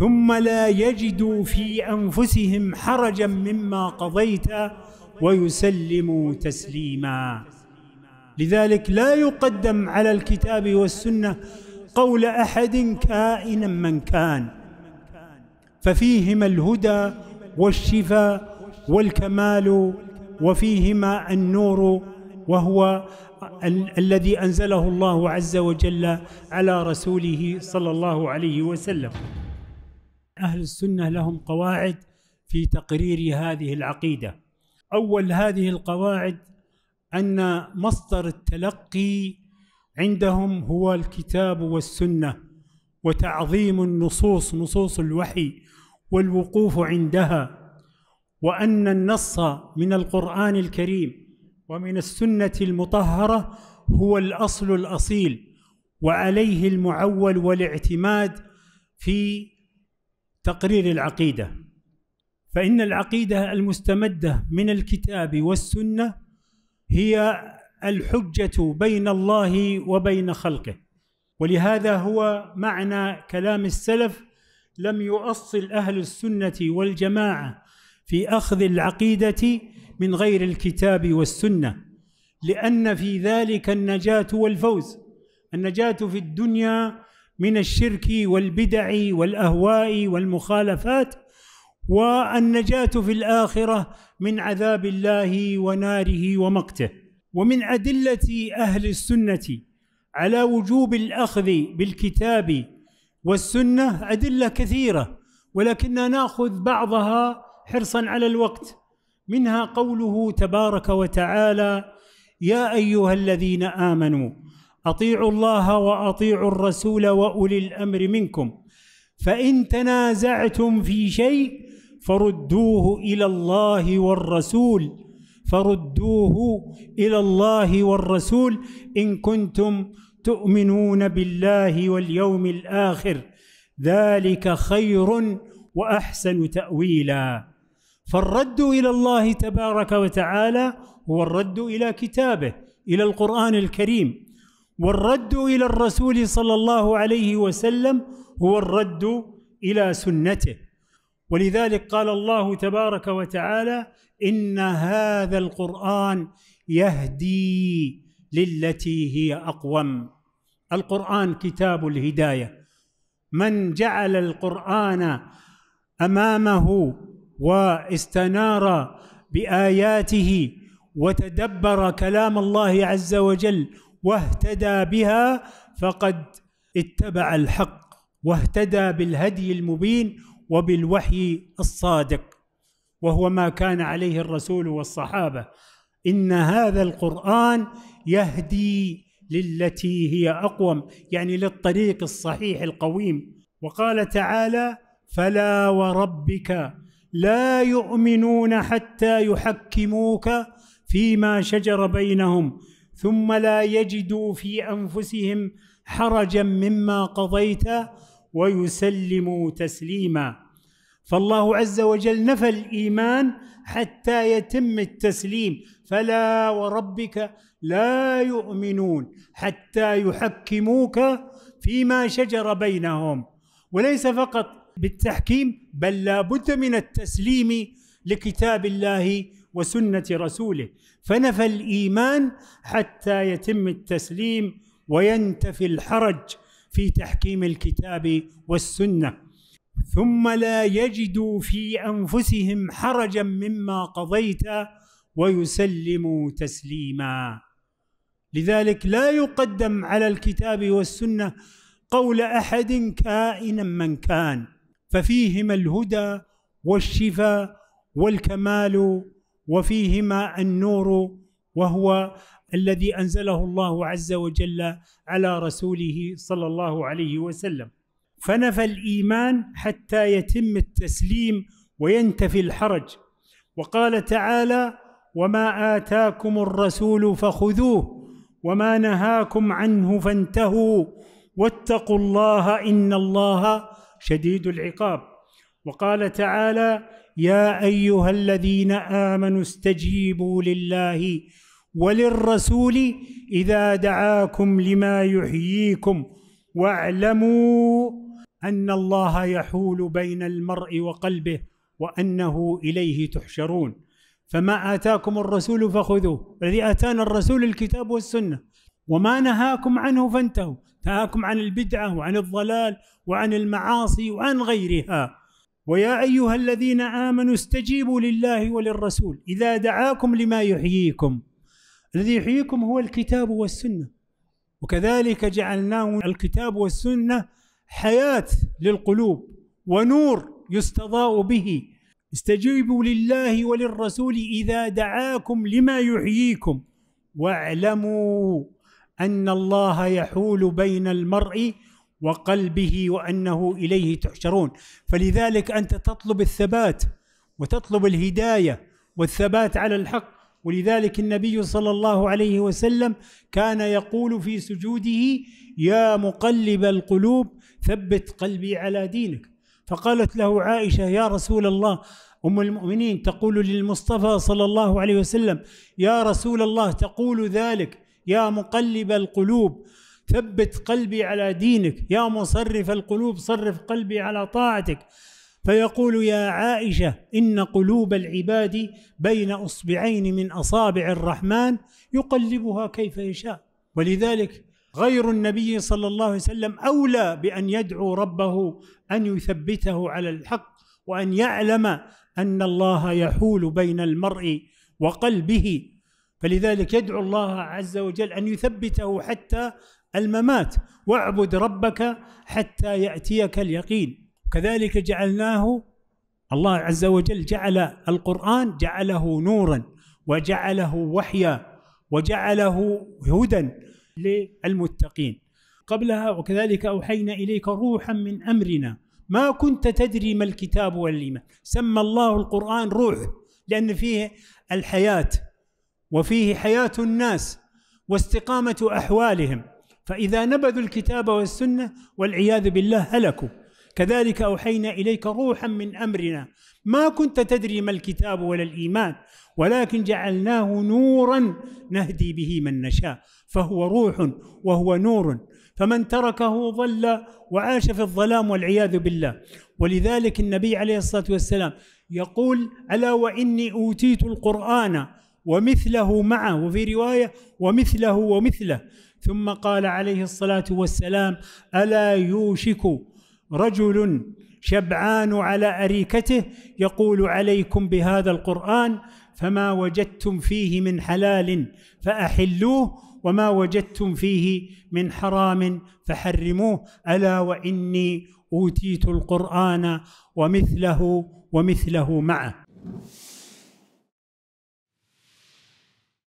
ثم لا يجدوا في انفسهم حرجا مما قضيت ويسلموا تسليما لذلك لا يقدم على الكتاب والسنه قول احد كائنا من كان ففيهما الهدى والشفاء والكمال وفيهما النور وهو ال الذي انزله الله عز وجل على رسوله صلى الله عليه وسلم أهل السنة لهم قواعد في تقرير هذه العقيدة أول هذه القواعد أن مصدر التلقي عندهم هو الكتاب والسنة وتعظيم النصوص نصوص الوحي والوقوف عندها وأن النص من القرآن الكريم ومن السنة المطهرة هو الأصل الأصيل وعليه المعول والاعتماد في تقرير العقيده فان العقيده المستمده من الكتاب والسنه هي الحجه بين الله وبين خلقه ولهذا هو معنى كلام السلف لم يؤصل اهل السنه والجماعه في اخذ العقيده من غير الكتاب والسنه لان في ذلك النجاه والفوز النجاه في الدنيا من الشرك والبدع والاهواء والمخالفات والنجاه في الاخره من عذاب الله وناره ومقته ومن ادله اهل السنه على وجوب الاخذ بالكتاب والسنه ادله كثيره ولكننا ناخذ بعضها حرصا على الوقت منها قوله تبارك وتعالى يا ايها الذين امنوا اطيعوا الله واطيعوا الرسول واولي الامر منكم فان تنازعتم في شيء فردوه الى الله والرسول فردوه الى الله والرسول ان كنتم تؤمنون بالله واليوم الاخر ذلك خير واحسن تاويلا فالرد الى الله تبارك وتعالى هو الرد الى كتابه الى القران الكريم والرد الى الرسول صلى الله عليه وسلم هو الرد الى سنته ولذلك قال الله تبارك وتعالى ان هذا القران يهدي للتي هي اقوم القران كتاب الهدايه من جعل القران امامه واستنار باياته وتدبر كلام الله عز وجل واهتدى بها فقد اتبع الحق واهتدى بالهدي المبين وبالوحي الصادق وهو ما كان عليه الرسول والصحابه ان هذا القران يهدي للتي هي اقوم يعني للطريق الصحيح القويم وقال تعالى فلا وربك لا يؤمنون حتى يحكموك فيما شجر بينهم ثم لا يجدوا في انفسهم حرجا مما قضيت ويسلموا تسليما فالله عز وجل نفى الايمان حتى يتم التسليم فلا وربك لا يؤمنون حتى يحكموك فيما شجر بينهم وليس فقط بالتحكيم بل لا بد من التسليم لكتاب الله وسنه رسوله فنفى الايمان حتى يتم التسليم وينتفي الحرج في تحكيم الكتاب والسنه ثم لا يجدوا في انفسهم حرجا مما قضيت ويسلموا تسليما لذلك لا يقدم على الكتاب والسنه قول احد كائنا من كان ففيهما الهدى والشفاء والكمال وفيهما النور وهو الذي انزله الله عز وجل على رسوله صلى الله عليه وسلم فنفى الايمان حتى يتم التسليم وينتفي الحرج وقال تعالى وما اتاكم الرسول فخذوه وما نهاكم عنه فانتهوا واتقوا الله ان الله شديد العقاب وقال تعالى يا ايها الذين امنوا استجيبوا لله وللرسول اذا دعاكم لما يحييكم واعلموا ان الله يحول بين المرء وقلبه وانه اليه تحشرون فما اتاكم الرسول فخذوه الذي اتانا الرسول الكتاب والسنه وما نهاكم عنه فانتهوا نهاكم عن البدعه وعن الضلال وعن المعاصي وعن غيرها ويا ايها الذين امنوا استجيبوا لله وللرسول اذا دعاكم لما يحييكم الذي يحييكم هو الكتاب والسنه وكذلك جعلناه الكتاب والسنه حياه للقلوب ونور يستضاء به استجيبوا لله وللرسول اذا دعاكم لما يحييكم واعلموا ان الله يحول بين المرء وقلبه وانه اليه تحشرون فلذلك انت تطلب الثبات وتطلب الهدايه والثبات على الحق ولذلك النبي صلى الله عليه وسلم كان يقول في سجوده يا مقلب القلوب ثبت قلبي على دينك فقالت له عائشه يا رسول الله ام المؤمنين تقول للمصطفى صلى الله عليه وسلم يا رسول الله تقول ذلك يا مقلب القلوب ثبت قلبي على دينك يا مصرف القلوب صرف قلبي على طاعتك فيقول يا عائشه ان قلوب العباد بين اصبعين من اصابع الرحمن يقلبها كيف يشاء ولذلك غير النبي صلى الله عليه وسلم اولى بان يدعو ربه ان يثبته على الحق وان يعلم ان الله يحول بين المرء وقلبه فلذلك يدعو الله عز وجل ان يثبته حتى الممات واعبد ربك حتى ياتيك اليقين كذلك جعلناه الله عز وجل جعل القران جعله نورا وجعله وحيا وجعله هدى للمتقين قبلها وكذلك اوحينا اليك روحا من امرنا ما كنت تدري ما الكتاب والايمان سمى الله القران روح لان فيه الحياه وفيه حياه الناس واستقامه احوالهم فاذا نبذوا الكتاب والسنه والعياذ بالله هلكوا كذلك اوحينا اليك روحا من امرنا ما كنت تدري ما الكتاب ولا الايمان ولكن جعلناه نورا نهدي به من نشاء فهو روح وهو نور فمن تركه ظل وعاش في الظلام والعياذ بالله ولذلك النبي عليه الصلاه والسلام يقول الا واني اوتيت القران ومثله معه وفي روايه ومثله ومثله ثم قال عليه الصلاه والسلام الا يوشك رجل شبعان على اريكته يقول عليكم بهذا القران فما وجدتم فيه من حلال فاحلوه وما وجدتم فيه من حرام فحرموه الا واني اوتيت القران ومثله ومثله معه